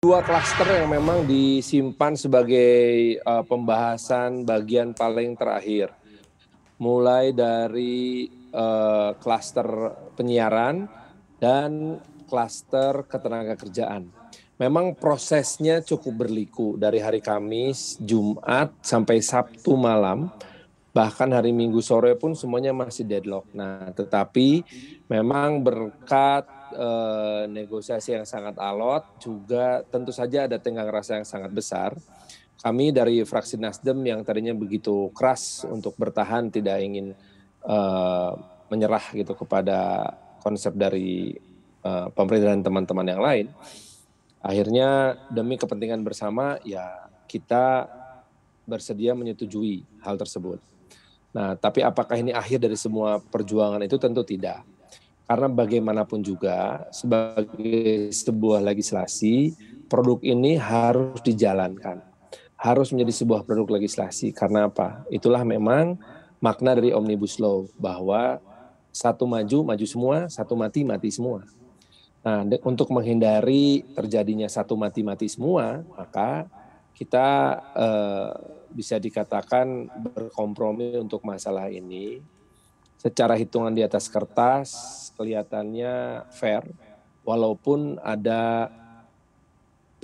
dua klaster yang memang disimpan sebagai uh, pembahasan bagian paling terakhir. Mulai dari uh, klaster penyiaran dan klaster ketenaga kerjaan. Memang prosesnya cukup berliku dari hari Kamis, Jumat sampai Sabtu malam. Bahkan hari Minggu sore pun semuanya masih deadlock. Nah, tetapi memang berkat Eh, negosiasi yang sangat alot, juga tentu saja ada tenggang rasa yang sangat besar. Kami dari fraksi Nasdem yang tadinya begitu keras untuk bertahan, tidak ingin eh, menyerah gitu kepada konsep dari eh, pemerintahan teman-teman yang lain. Akhirnya demi kepentingan bersama, ya kita bersedia menyetujui hal tersebut. Nah, tapi apakah ini akhir dari semua perjuangan itu tentu tidak. Karena bagaimanapun juga sebagai sebuah legislasi, produk ini harus dijalankan. Harus menjadi sebuah produk legislasi. Karena apa? Itulah memang makna dari Omnibus Law bahwa satu maju maju semua, satu mati mati semua. Nah, untuk menghindari terjadinya satu mati mati semua, maka kita eh, bisa dikatakan berkompromi untuk masalah ini secara hitungan di atas kertas kelihatannya fair, walaupun ada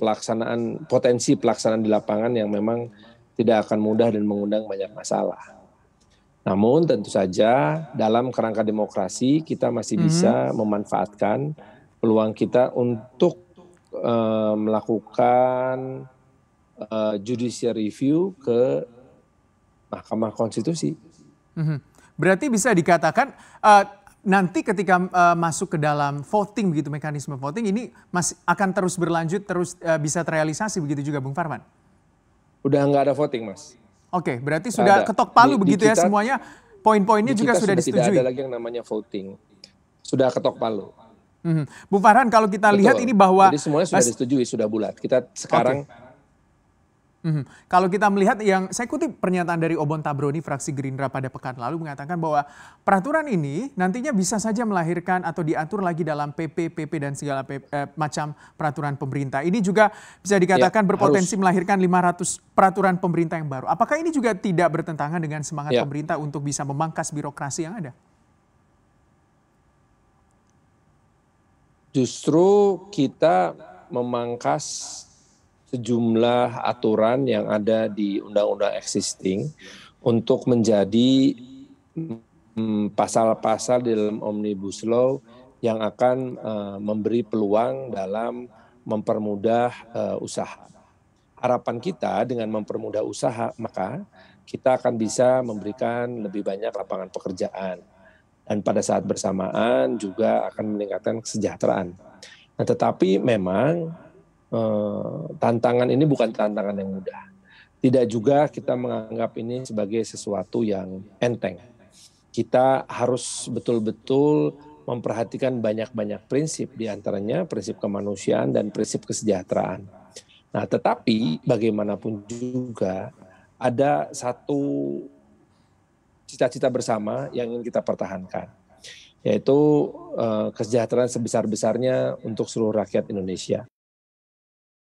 pelaksanaan potensi pelaksanaan di lapangan yang memang tidak akan mudah dan mengundang banyak masalah. Namun tentu saja dalam kerangka demokrasi kita masih mhm. bisa mm -hmm. memanfaatkan peluang kita untuk uh, melakukan uh, judicial review ke Mahkamah Konstitusi. Mm -hmm. Berarti bisa dikatakan uh, nanti ketika uh, masuk ke dalam voting begitu mekanisme voting ini masih akan terus berlanjut terus uh, bisa terrealisasi begitu juga Bung Farman. Udah nggak ada voting mas. Oke, okay, berarti sudah ada. ketok palu di, begitu di ya kita, ya semuanya. Poin-poinnya juga sudah, sudah disetujui. Tidak ada lagi yang namanya voting. Sudah ketok palu. Mm -hmm. Bu Farhan, kalau kita Betul. lihat ini bahwa jadi semuanya sudah disetujui, sudah bulat. Kita sekarang okay -hmm. Kalau kita melihat yang saya kutip pernyataan dari Obon Tabroni fraksi Gerindra pada pekan lalu mengatakan bahwa peraturan ini nantinya bisa saja melahirkan atau diatur lagi dalam PP, PP dan segala PP, eh, macam peraturan pemerintah. Ini juga bisa ya, dikatakan ya, berpotensi harus. melahirkan 500 peraturan pemerintah yang baru. Apakah ini juga tidak bertentangan dengan semangat ya. pemerintah untuk bisa memangkas birokrasi yang ada? Justru kita memangkas sejumlah aturan yang ada di undang-undang existing untuk menjadi hmm, pasal-pasal di dalam omnibus law yang akan uh, memberi peluang dalam mempermudah uh, usaha. Harapan kita dengan mempermudah usaha, maka kita akan bisa memberikan lebih banyak lapangan pekerjaan dan pada saat bersamaan juga akan meningkatkan kesejahteraan. Nah, tetapi memang Eh, tantangan ini bukan tantangan yang mudah. Tidak juga kita menganggap ini sebagai sesuatu yang enteng. Kita harus betul-betul memperhatikan banyak-banyak prinsip, diantaranya prinsip kemanusiaan dan prinsip kesejahteraan. Nah, tetapi bagaimanapun juga ada satu cita-cita bersama yang ingin kita pertahankan, yaitu eh, kesejahteraan sebesar-besarnya untuk seluruh rakyat Indonesia.